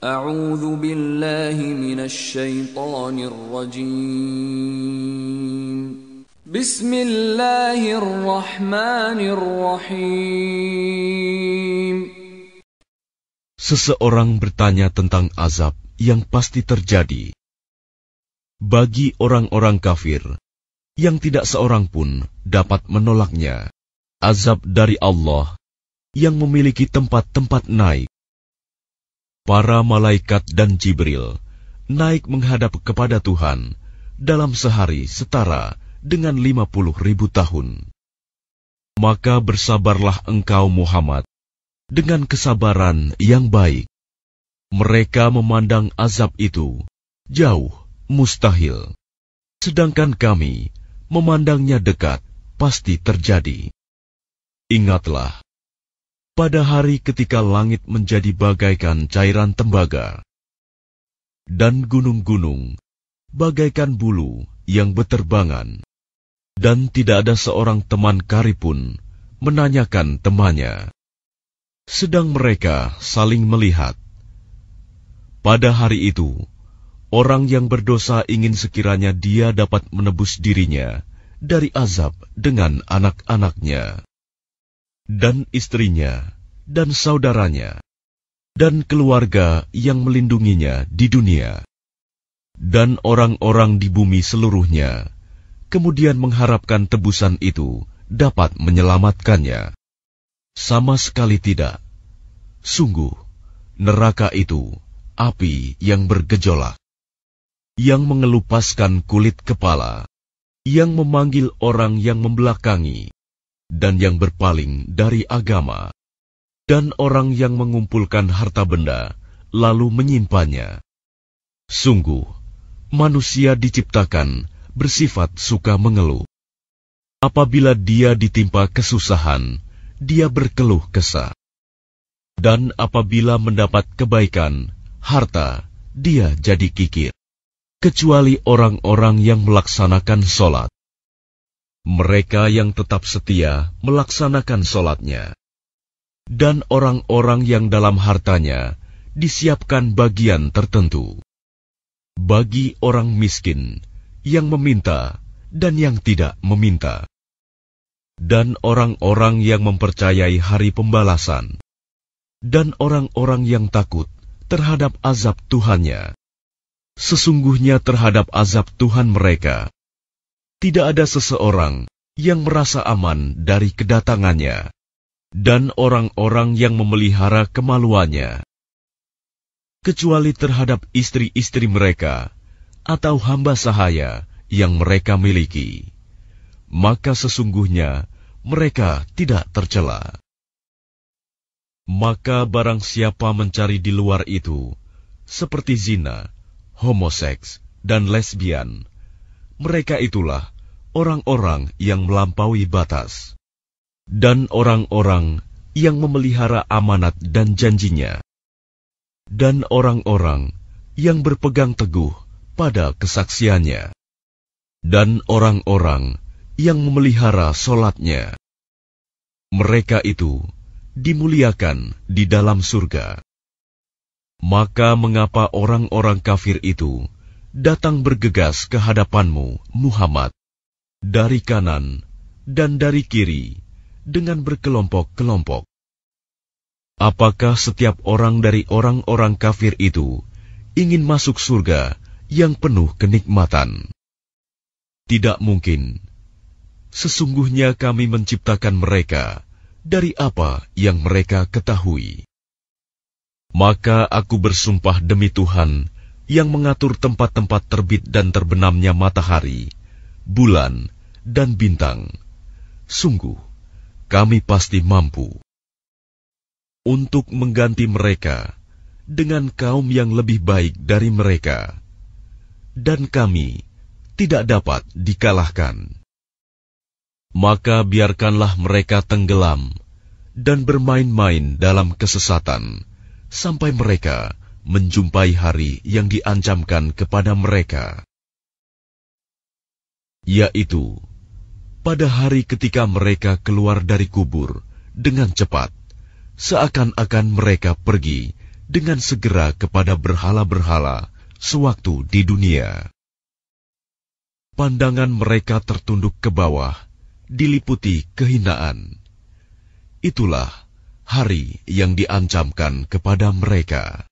billahi rajim. Bismillahirrahmanirrahim. Seseorang bertanya tentang azab yang pasti terjadi bagi orang-orang kafir yang tidak seorang pun dapat menolaknya. Azab dari Allah yang memiliki tempat-tempat naik para malaikat dan Jibril naik menghadap kepada Tuhan dalam sehari setara dengan lima puluh ribu tahun. Maka bersabarlah engkau Muhammad dengan kesabaran yang baik. Mereka memandang azab itu jauh, mustahil. Sedangkan kami memandangnya dekat, pasti terjadi. Ingatlah, pada hari ketika langit menjadi bagaikan cairan tembaga, dan gunung-gunung bagaikan bulu yang beterbangan, dan tidak ada seorang teman karipun menanyakan temannya, sedang mereka saling melihat. Pada hari itu, orang yang berdosa ingin sekiranya dia dapat menebus dirinya dari azab dengan anak-anaknya dan istrinya dan saudaranya, dan keluarga yang melindunginya di dunia, dan orang-orang di bumi seluruhnya, kemudian mengharapkan tebusan itu dapat menyelamatkannya. Sama sekali tidak. Sungguh, neraka itu api yang bergejolak, yang mengelupaskan kulit kepala, yang memanggil orang yang membelakangi, dan yang berpaling dari agama dan orang yang mengumpulkan harta benda lalu menyimpannya. Sungguh, manusia diciptakan bersifat suka mengeluh. Apabila dia ditimpa kesusahan, dia berkeluh kesah. Dan apabila mendapat kebaikan, harta, dia jadi kikir. Kecuali orang-orang yang melaksanakan sholat. Mereka yang tetap setia melaksanakan sholatnya dan orang-orang yang dalam hartanya disiapkan bagian tertentu. Bagi orang miskin yang meminta dan yang tidak meminta, dan orang-orang yang mempercayai hari pembalasan, dan orang-orang yang takut terhadap azab Tuhannya, sesungguhnya terhadap azab Tuhan mereka, tidak ada seseorang yang merasa aman dari kedatangannya dan orang-orang yang memelihara kemaluannya, kecuali terhadap istri-istri mereka atau hamba sahaya yang mereka miliki, maka sesungguhnya mereka tidak tercela. Maka barang siapa mencari di luar itu, seperti zina, homoseks, dan lesbian, mereka itulah orang-orang yang melampaui batas dan orang-orang yang memelihara amanat dan janjinya, dan orang-orang yang berpegang teguh pada kesaksiannya, dan orang-orang yang memelihara solatnya. Mereka itu dimuliakan di dalam surga. Maka mengapa orang-orang kafir itu datang bergegas ke hadapanmu, Muhammad, dari kanan dan dari kiri, dengan berkelompok-kelompok. Apakah setiap orang dari orang-orang kafir itu ingin masuk surga yang penuh kenikmatan? Tidak mungkin. Sesungguhnya kami menciptakan mereka dari apa yang mereka ketahui. Maka aku bersumpah demi Tuhan yang mengatur tempat-tempat terbit dan terbenamnya matahari, bulan, dan bintang. Sungguh, kami pasti mampu untuk mengganti mereka dengan kaum yang lebih baik dari mereka, dan kami tidak dapat dikalahkan. Maka biarkanlah mereka tenggelam dan bermain-main dalam kesesatan sampai mereka menjumpai hari yang diancamkan kepada mereka, yaitu pada hari ketika mereka keluar dari kubur dengan cepat, seakan-akan mereka pergi dengan segera kepada berhala-berhala sewaktu di dunia. Pandangan mereka tertunduk ke bawah, diliputi kehinaan. Itulah hari yang diancamkan kepada mereka.